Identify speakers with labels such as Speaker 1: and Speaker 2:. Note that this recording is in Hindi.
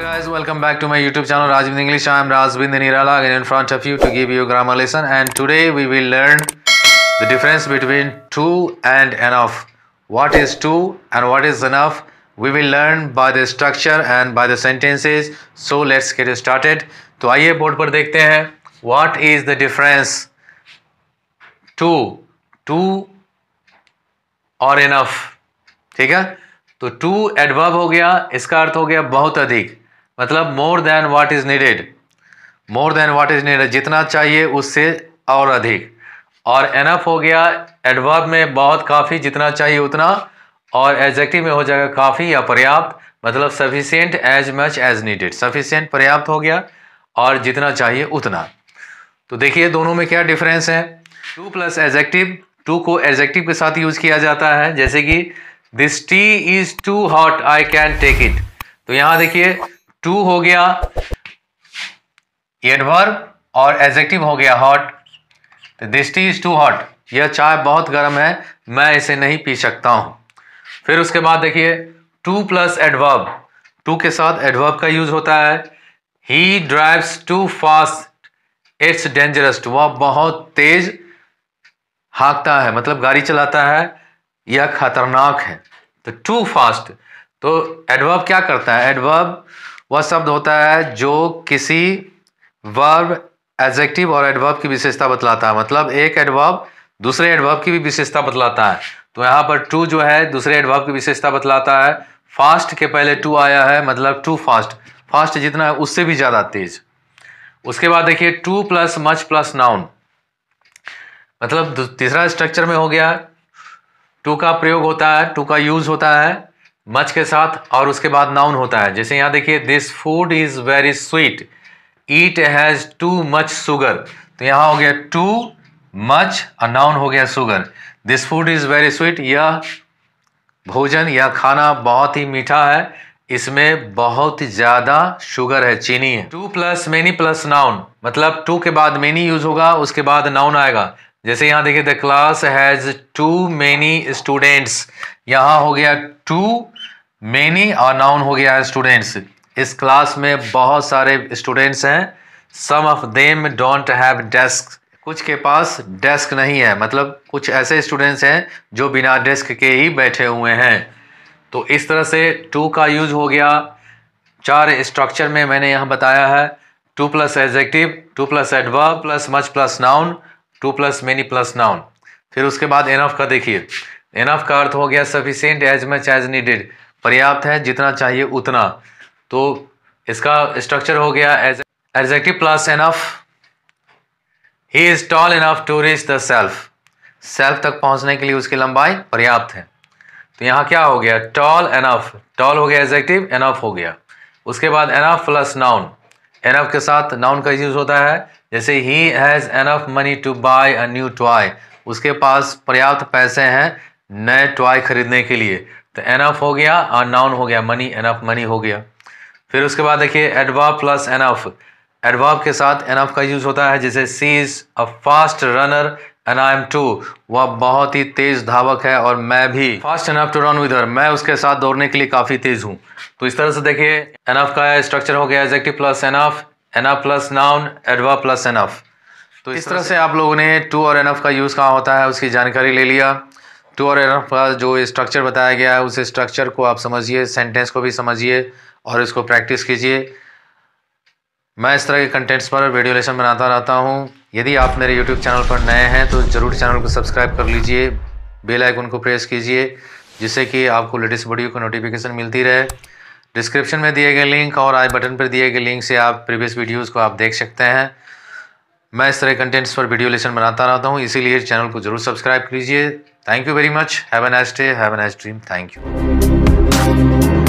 Speaker 1: Hi guys, welcome back to my YouTube channel Rajvind English. I am Rajvind Nirala again in front of you to give you a grammar lesson and today we will learn the difference between too and enough. What is too and what is enough? We will learn by the structure and by the sentences. So let's get started. तो आइए बोर्ड पर देखते हैं What is the difference? Too, too और enough. ठीक है तो टू एडवर्ब हो गया इसका अर्थ हो गया बहुत अधिक मतलब more than what is needed more than what is needed जितना चाहिए उससे और अधिक और एनफ हो गया एडवर्ब में बहुत काफ़ी जितना चाहिए उतना और एजेक्टिव में हो जाएगा काफ़ी या पर्याप्त मतलब sufficient as much as needed sufficient पर्याप्त हो गया और जितना चाहिए उतना तो देखिए दोनों में क्या डिफरेंस है टू प्लस एजेक्टिव टू को एजेक्टिव के साथ यूज किया जाता है जैसे कि this tea is too hot I can take it तो यहाँ देखिए टू हो गया एडवर्ब और एजेक्टिव हो गया हॉट तो this tea is too hot यह चाय बहुत गर्म है मैं इसे नहीं पी सकता हूं फिर उसके बाद देखिए टू प्लस एडवर्ब टू के साथ एडवर्ब का यूज होता है he drives too fast it's dangerous वह बहुत तेज हाँकता है मतलब गाड़ी चलाता है यह खतरनाक है तो टू फास्ट तो एडवर्ब क्या करता है एडवर्ब वह शब्द होता है जो किसी वर्ब एडजेक्टिव और एडवर्ब की विशेषता बतलाता है मतलब एक एडवर्ब दूसरे एडवर्ब की भी विशेषता बतलाता है तो यहाँ पर टू जो है दूसरे एडवर्ब की विशेषता बतलाता है फास्ट के पहले टू आया है मतलब टू फास्ट फास्ट जितना है उससे भी ज़्यादा तेज उसके बाद देखिए too plus much plus noun मतलब तीसरा स्ट्रक्चर में हो गया टू का प्रयोग होता है टू का यूज होता है मच के साथ और उसके बाद नाउन होता है जैसे यहां देखिए this food is very sweet it has too much sugar तो यहां हो गया टू मच और नाउन हो गया sugar this food is very sweet यह भोजन यह खाना बहुत ही मीठा है इसमें बहुत ज़्यादा शुगर है चीनी है too plus many plus noun मतलब टू के बाद मेनी यूज होगा उसके बाद नाउन आएगा जैसे यहाँ देखिए the class has too many students यहाँ हो गया टू मेनी और नाउन हो गया स्टूडेंट्स इस क्लास में बहुत सारे स्टूडेंट्स हैं some of them don't have desk कुछ के पास डेस्क नहीं है मतलब कुछ ऐसे स्टूडेंट्स हैं जो बिना डेस्क के ही बैठे हुए हैं तो इस तरह से टू का यूज़ हो गया चार स्ट्रक्चर में मैंने यहाँ बताया है too plus adjective too plus adverb plus much plus noun too plus many plus noun फिर उसके बाद एनफ का देखिए एनफ का अर्थ हो गया sufficient as much as needed पर्याप्त है जितना चाहिए उतना तो इसका स्ट्रक्चर हो गया adjective plus enough he is tall enough to reach the shelf shelf तक पहुंचने के लिए उसकी लंबाई पर्याप्त है तो यहाँ क्या हो गया टॉल एनफ टॉल हो गया एग्जेक्टिव एनफ हो गया उसके बाद एनफ प्लस नाउन एनफ के साथ नाउन का यूज़ होता है जैसे he has enough money to buy a new toy उसके पास पर्याप्त पैसे हैं नए टॉय खरीदने के लिए तो एनफ हो गया और नाउन हो गया मनी एनफ मनी हो गया फिर उसके बाद देखिए एडवाब प्लस एनफ एडवाब के साथ एनफ का यूज़ होता है जैसे she is a fast runner and I am too वह बहुत ही तेज़ धावक है और मैं भी fast enough to run with her मैं उसके साथ दौड़ने के लिए काफ़ी तेज़ हूँ तो इस तरह से देखिए एनफ का स्ट्रक्चर हो गया एजेक्टिव प्लस एनफ एना प्लस नाउन एडवा प्लस एनफ तो इस तरह से आप लोगों ने टू और एनफ का यूज़ कहाँ होता है उसकी जानकारी ले लिया टू और एनफ का जो स्ट्रक्चर बताया गया है उस स्ट्रक्चर को आप समझिए सेंटेंस को भी समझिए और इसको प्रैक्टिस कीजिए मैं इस तरह के कंटेंट्स पर वीडियो लेसन बनाता रहता हूँ यदि आप मेरे यूट्यूब चैनल पर नए हैं तो ज़रूर चैनल को सब्सक्राइब कर लीजिए बेल आइकन को प्रेस कीजिए जिससे कि आपको लेटेस्ट वीडियो को नोटिफिकेशन मिलती रहे डिस्क्रिप्शन में दिए गए लिंक और आई बटन पर दिए गए लिंक से आप प्रीवियस वीडियोज़ को आप देख सकते हैं मैं इस तरह कंटेंट्स पर वीडियो लेसन बनाता रहता हूँ इसीलिए चैनल को जरूर सब्सक्राइब कीजिए thank you very much have a nice day have a nice dream thank you